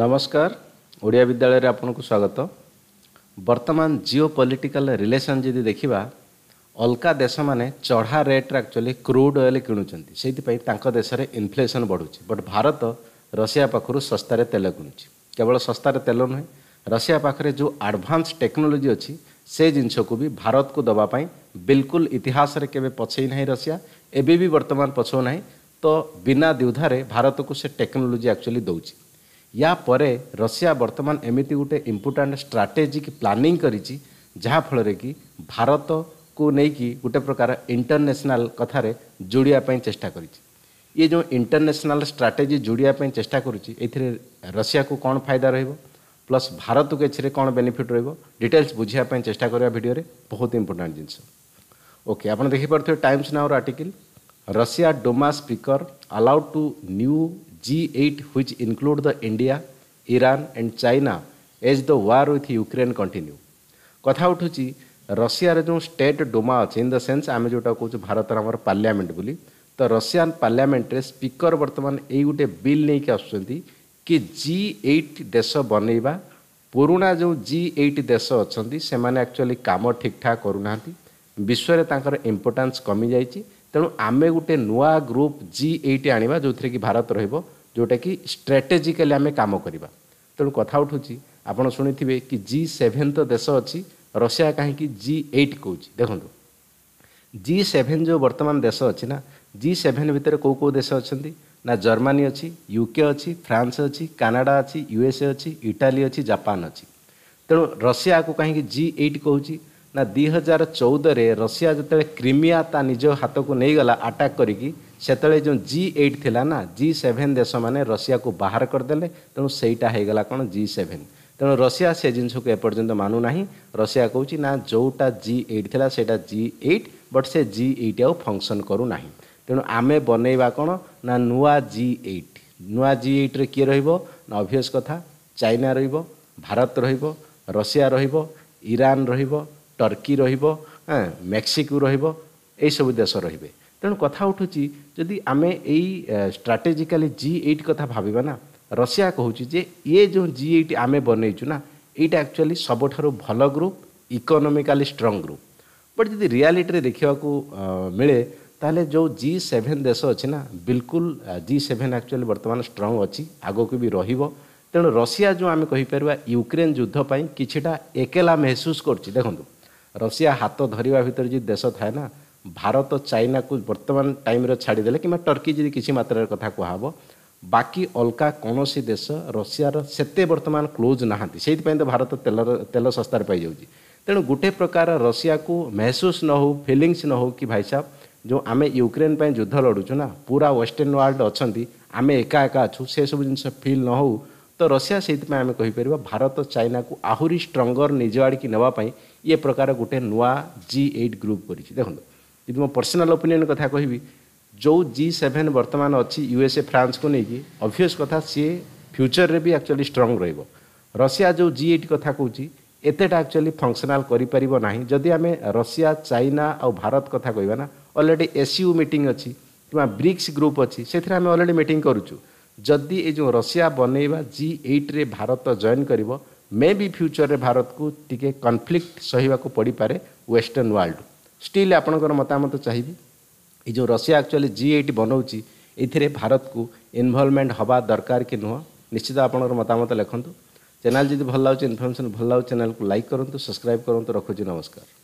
ନମସ୍କାର ଓଡ଼ିଆ ବିଦ୍ୟାଳୟରେ ଆପଣଙ୍କୁ ସ୍ୱାଗତ ବର୍ତ୍ତମାନ ଜିଓ ପଲିଟିକାଲ ରିଲେସନ୍ ଯଦି ଦେଖିବା ଅଲଗା ଦେଶମାନେ ଚଢ଼ା ରେଟ୍ରେ ଆକ୍ଚୁଆଲି କ୍ରୁଡ୍ ଅଏଲ୍ କିଣୁଛନ୍ତି ସେଇଥିପାଇଁ ତାଙ୍କ ଦେଶରେ ଇନଫ୍ଲେସନ୍ ବଢ଼ୁଛି ବଟ୍ ଭାରତ ରଷିଆ ପାଖରୁ ଶସ୍ତାରେ ତେଲ କିଣୁଛି କେବଳ ଶସ୍ତାରେ ତେଲ ନୁହେଁ ରଷିଆ ପାଖରେ ଯେଉଁ ଆଡ଼ଭାନ୍ସ ଟେକ୍ନୋଲୋଜି ଅଛି ସେ ଜିନିଷକୁ ବି ଭାରତକୁ ଦେବା ପାଇଁ ବିଲକୁଲ ଇତିହାସରେ କେବେ ପଛେଇ ନାହିଁ ରଷିଆ ଏବେ ବି ବର୍ତ୍ତମାନ ପଛଉ ନାହିଁ ତ ବିନା ଦ୍ୱିଧାରେ ଭାରତକୁ ସେ ଟେକ୍ନୋଲୋଜି ଆକ୍ଚୁଆଲି ଦେଉଛି ୟାପରେ ରଷିଆ ବର୍ତ୍ତମାନ ଏମିତି ଗୋଟେ ଇମ୍ପୋର୍ଟାଣ୍ଟ ଷ୍ଟ୍ରାଟେଜିକ୍ ପ୍ଲାନିଂ କରିଛି ଯାହାଫଳରେ କି ଭାରତକୁ ନେଇକି ଗୋଟେ ପ୍ରକାର ଇଣ୍ଟରନ୍ୟାସନାଲ୍ କଥାରେ ଯୋଡ଼ିବା ପାଇଁ ଚେଷ୍ଟା କରିଛି ଇଏ ଯେଉଁ ଇଣ୍ଟରନ୍ୟାସନାଲ୍ ଷ୍ଟ୍ରାଟେଜି ଯୋଡ଼ିବା ପାଇଁ ଚେଷ୍ଟା କରୁଛି ଏଥିରେ ରଷିଆକୁ କ'ଣ ଫାଇଦା ରହିବ ପ୍ଲସ୍ ଭାରତକୁ ଏଥିରେ କ'ଣ ବେନିଫିଟ୍ ରହିବ ଡିଟେଲ୍ସ ବୁଝିବା ପାଇଁ ଚେଷ୍ଟା କରିବା ଭିଡ଼ିଓରେ ବହୁତ ଇମ୍ପୋର୍ଟାଣ୍ଟ ଜିନିଷ ଓକେ ଆପଣ ଦେଖିପାରୁଥିବେ ଟାଇମ୍ସ ନାଓର article Russia Duma speaker allowed to new G eight which include the India Iran and China as the war with Ukraine continue କଥା ଉଠୁଛି ରଷିଆର ଯେଉଁ ଷ୍ଟେଟ୍ ଡୋମା ଅଛି ଇନ୍ ଦ ସେନ୍ସ ଆମେ ଯେଉଁଟା କହୁଛୁ ଭାରତର ଆମର ପାର୍ଲିଆମେଣ୍ଟ ବୋଲି ତ ରଷିଆନ୍ ପାର୍ଲିଆମେଣ୍ଟରେ ସ୍ପିକର ବର୍ତ୍ତମାନ ଏଇ ଗୋଟେ ବିଲ୍ ନେଇକି ଆସୁଛନ୍ତି କି ଜି ଏଇଟ୍ ଦେଶ ବନେଇବା ପୁରୁଣା ଯେଉଁ ଜି ଏଇଟ୍ ଦେଶ ଅଛନ୍ତି ସେମାନେ ଆକ୍ଚୁଆଲି କାମ ଠିକ୍ଠାକ୍ କରୁନାହାନ୍ତି ବିଶ୍ୱରେ ତାଙ୍କର ଇମ୍ପୋର୍ଟାନ୍ସ କମିଯାଇଛି ତେଣୁ ଆମେ ଗୋଟେ ନୂଆ ଗ୍ରୁପ୍ ଜି ଏଇଟ୍ ଆଣିବା ଯେଉଁଥିରେ କି ଭାରତ ରହିବ ଯେଉଁଟାକି ଷ୍ଟ୍ରାଟେଜିକାଲି ଆମେ କାମ କରିବା ତେଣୁ କଥା ଉଠୁଛି ଆପଣ ଶୁଣିଥିବେ କି ଜି ସେଭେନ୍ ତ ଦେଶ ଅଛି ରଷିଆ କାହିଁକି ଜି ଏଇଟ୍ କହୁଛି ଦେଖନ୍ତୁ ଜି ସେଭେନ୍ ଯେଉଁ ବର୍ତ୍ତମାନ ଦେଶ ଅଛି ନା ଜି ସେଭେନ୍ ଭିତରେ କେଉଁ କେଉଁ ଦେଶ ଅଛନ୍ତି ନା ଜର୍ମାନୀ ଅଛି ୟୁକେ ଅଛି ଫ୍ରାନ୍ସ ଅଛି କାନାଡ଼ା ଅଛି ୟୁଏସ୍ଏ ଅଛି ଇଟାଲୀ ଅଛି ଜାପାନ ଅଛି ତେଣୁ ରଷିଆକୁ କାହିଁକି ଜି ଏଇଟ୍ କହୁଛି ନା ଦୁଇ ହଜାର ଚଉଦରେ ରଷିଆ ଯେତେବେଳେ କ୍ରିମିଆ ତା ନିଜ ହାତକୁ ନେଇଗଲା ଆଟାକ୍ କରିକି ସେତେବେଳେ ଯେଉଁ ଜି ଏଇଟ୍ ଥିଲା ନା ଜି ସେଭେନ୍ ଦେଶମାନେ ରଷିଆକୁ ବାହାର କରିଦେଲେ ତେଣୁ ସେଇଟା ହେଇଗଲା କ'ଣ ଜି ସେଭେନ୍ ତେଣୁ ରଷିଆ ସେ ଜିନିଷକୁ ଏପର୍ଯ୍ୟନ୍ତ ମାନୁନାହିଁ ରଷିଆ କହୁଛି ନା ଯେଉଁଟା ଜି ଏଇଟ୍ ଥିଲା ସେଇଟା ଜି ଏଇଟ୍ ବଟ୍ ସେ ଜି ଏଇଟ୍ ଆଉ ଫଙ୍କସନ୍ କରୁନାହିଁ ତେଣୁ ଆମେ ବନେଇବା କ'ଣ ନା ନୂଆ ଜି ଏଇଟ୍ ନୂଆ ଜି ଏଇଟ୍ରେ କିଏ ରହିବ ନା ଅଭିଅସ୍ କଥା ଚାଇନା ରହିବ ଭାରତ ରହିବ ରଷିଆ ରହିବ ଇରାନ୍ ରହିବ ଟର୍କି ରହିବ ମେକ୍ସିକୋ ରହିବ ଏହିସବୁ ଦେଶ ରହିବେ ତେଣୁ କଥା ଉଠୁଛି ଯଦି ଆମେ ଏଇ ଷ୍ଟ୍ରାଟେଜିକାଲି ଜି ଏଇଟ୍ କଥା ଭାବିବା ନା ରଷିଆ କହୁଛି ଯେ ଇଏ ଯେଉଁ ଜି ଏଇଟ୍ ଆମେ ବନେଇଛୁ ନା ଏଇଟା ଆକ୍ଚୁଆଲି ସବୁଠାରୁ ଭଲ group economically strong group but ଯଦି ରିଆଲିଟିରେ ଦେଖିବାକୁ ମିଳେ ତାହେଲେ ଯେଉଁ ଜି ସେଭେନ୍ ଦେଶ ଅଛି ନା ବିଲକୁଲ ଜି ସେଭେନ୍ ଆକ୍ଚୁଆଲି ବର୍ତ୍ତମାନ ଷ୍ଟ୍ରଙ୍ଗ ଅଛି ଆଗକୁ ବି ରହିବ ତେଣୁ ରଷିଆ ଯେଉଁ ଆମେ କହିପାରିବା ୟୁକ୍ରେନ୍ ଯୁଦ୍ଧ ପାଇଁ କିଛିଟା ଏକେଲା ମେହସୁସ୍ କରୁଛି ଦେଖନ୍ତୁ ରଷିଆ ହାତ ଧରିବା ଭିତରେ ଯଦି ଦେଶ ଥାଏ ନା ଭାରତ ଚାଇନାକୁ ବର୍ତ୍ତମାନ ଟାଇମ୍ରେ ଛାଡ଼ିଦେଲେ କିମ୍ବା ଟର୍କି ଯଦି କିଛି ମାତ୍ରାରେ କଥା କୁହାହେବ ବାକି ଅଲଗା କୌଣସି ଦେଶ ରଷିଆର ସେତେ ବର୍ତ୍ତମାନ କ୍ଲୋଜ୍ ନାହାନ୍ତି ସେଇଥିପାଇଁ ତ ଭାରତ ତେଲର ତେଲ ଶସ୍ତାରେ ପାଇଯାଉଛି ତେଣୁ ଗୋଟେ ପ୍ରକାର ରଷିଆକୁ ମେହସୁସ୍ ନ ହେଉ ଫିଲିଙ୍ଗସ୍ ନ ହେଉ କି ଭାଇ ସାହେବ ଯେଉଁ ଆମେ ୟୁକ୍ରେନ୍ ପାଇଁ ଯୁଦ୍ଧ ଲଢ଼ୁଛୁ ନା ପୁରା ୱେଷ୍ଟର୍ଣ୍ଣ ୱାର୍ଲଡ ଅଛନ୍ତି ଆମେ ଏକା ଏକା ଅଛୁ ସେସବୁ ଜିନିଷ ଫିଲ୍ ନ ହେଉ ତ ରଷିଆ ସେଇଥିପାଇଁ ଆମେ କହିପାରିବା ଭାରତ ଚାଇନାକୁ ଆହୁରି ଷ୍ଟ୍ରଙ୍ଗର ନିଜ ଆଡ଼ିକି ନେବା ପାଇଁ ଏ ପ୍ରକାର ଗୋଟେ ନୂଆ ଜି ଏଇଟ୍ ଗ୍ରୁପ୍ କରିଛି ଦେଖନ୍ତୁ ଯଦି ମୋ ପର୍ସନାଲ୍ ଓପିନିଅନ୍ କଥା କହିବି ଯେଉଁ ଜି ସେଭେନ୍ ବର୍ତ୍ତମାନ ଅଛି ୟୁଏସ୍ଏ ଫ୍ରାନ୍ସକୁ ନେଇକି ଅଭିୟସ୍ କଥା ସିଏ ଫ୍ୟୁଚର୍ରେ ବି ଆକ୍ଚୁଆଲି ଷ୍ଟ୍ରଙ୍ଗ ରହିବ ରଷିଆ ଯେଉଁ ଜି ଏଇଟ୍ କଥା କହୁଛି ଏତେଟା ଆକ୍ଚୁଆଲି ଫଙ୍କସନାଲ୍ କରିପାରିବ ନାହିଁ ଯଦି ଆମେ ରଷିଆ ଚାଇନା ଆଉ ଭାରତ କଥା କହିବା ନା ଅଲରେଡ଼ି ଏସ୍ୟୁ ମିଟିଂ ଅଛି କିମ୍ବା ବ୍ରିକ୍ସ ଗ୍ରୁପ୍ ଅଛି ସେଥିରେ ଆମେ ଅଲରେଡ଼ି ମିଟିଂ କରୁଛୁ ଯଦି ଏ ଯେଉଁ ରଷିଆ ବନେଇବା ଜି ଏଇଟ୍ରେ ଭାରତ ଜଏନ୍ କରିବ मे ବି ଫ୍ୟୁଚରରେ ଭାରତକୁ ଟିକେ କନଫ୍ଲିକ୍ଟ ସହିବାକୁ ପଡ଼ିପାରେ ୱେଷ୍ଟର୍ଣ୍ଣ ୱାର୍ଲଡ ଷ୍ଟିଲ୍ ଆପଣଙ୍କର ମତାମତ ଚାହିଁବି ଏ ଯେଉଁ ରଷିଆ ଆକ୍ଚୁଆଲି ଜି ଏଇଟ୍ ବନଉଛି ଏଥିରେ ଭାରତକୁ ଇନଭଲ୍ଭମେଣ୍ଟ ହେବା ଦରକାର କି ନୁହଁ ନିଶ୍ଚିତ ଆପଣଙ୍କର ମତାମତ ଲେଖନ୍ତୁ ଚ୍ୟାନେଲ୍ ଯଦି ଭଲ ଲାଗୁଛି ଇନଫର୍ମେସନ୍ ଭଲ ଲାଗୁଛି ଚ୍ୟାନେଲ୍କୁ ଲାଇକ୍ କରନ୍ତୁ ସବସ୍କ୍ରାଇବ୍ କରନ୍ତୁ ରଖୁଛି ନମସ୍କାର